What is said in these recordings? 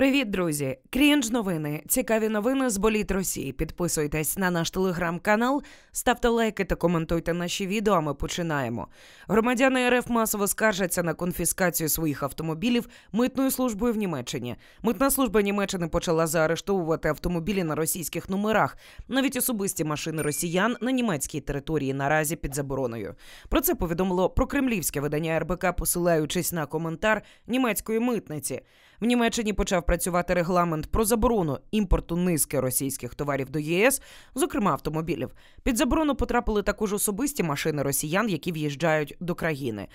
Привіт, друзі! Крінж новини. Цікаві новини з боліт Росії. Підписуйтесь на наш телеграм-канал, ставте лайки та коментуйте наші відео. а Ми починаємо. Громадяни РФ масово скаржаться на конфіскацію своїх автомобілів митною службою в Німеччині. Митна служба Німеччини почала заарештовувати автомобілі на російських номерах. Навіть особисті машини росіян на німецькій території наразі під забороною. Про це повідомило про кремлівське видання РБК, посилаючись на коментар німецької митниці. В Німеччині почав працювати регламент про заборону імпорту низки російських товарів до ЄС, зокрема автомобілів. Під заборону потрапили також особисті машини росіян, які в'їжджають до країни.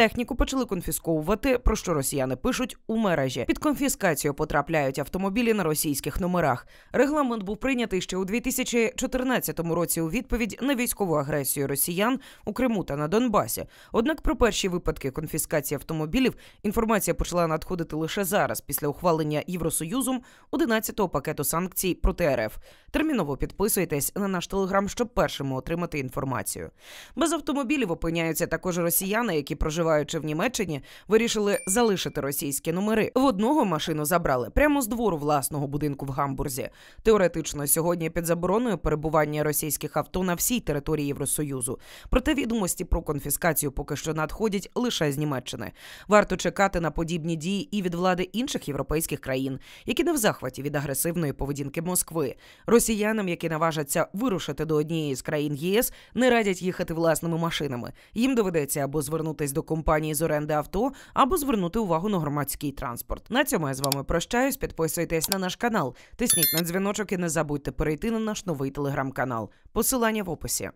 Техніку почали конфісковувати, про що росіяни пишуть у мережі. Під конфіскацію потрапляють автомобілі на російських номерах. Регламент був прийнятий ще у 2014 році у відповідь на військову агресію росіян у Криму та на Донбасі. Однак про перші випадки конфіскації автомобілів інформація почала надходити лише зараз, після ухвалення Євросоюзом 11-го пакету санкцій проти РФ. Терміново підписуйтесь на наш телеграм, щоб першими отримати інформацію. Без автомобілів опиняються також росіяни, які проживають проживаючи в Німеччині, вирішили залишити російські номери. В одного машину забрали прямо з двору власного будинку в Гамбурзі. Теоретично сьогодні під забороною перебування російських авто на всій території Євросоюзу. Проте відомості про конфіскацію поки що надходять лише з Німеччини. Варто чекати на подібні дії і від влади інших європейських країн, які не в захваті від агресивної поведінки Москви. Росіянам, які наважаться вирушити до однієї з країн ЄС, не радять їхати власними машинами. Їм доведеться або звернутись до компанії з оренди авто або звернути увагу на громадський транспорт. На цьому я з вами прощаюсь. Підписуйтесь на наш канал, тисніть на дзвіночок і не забудьте перейти на наш новий телеграм-канал. Посилання в описі.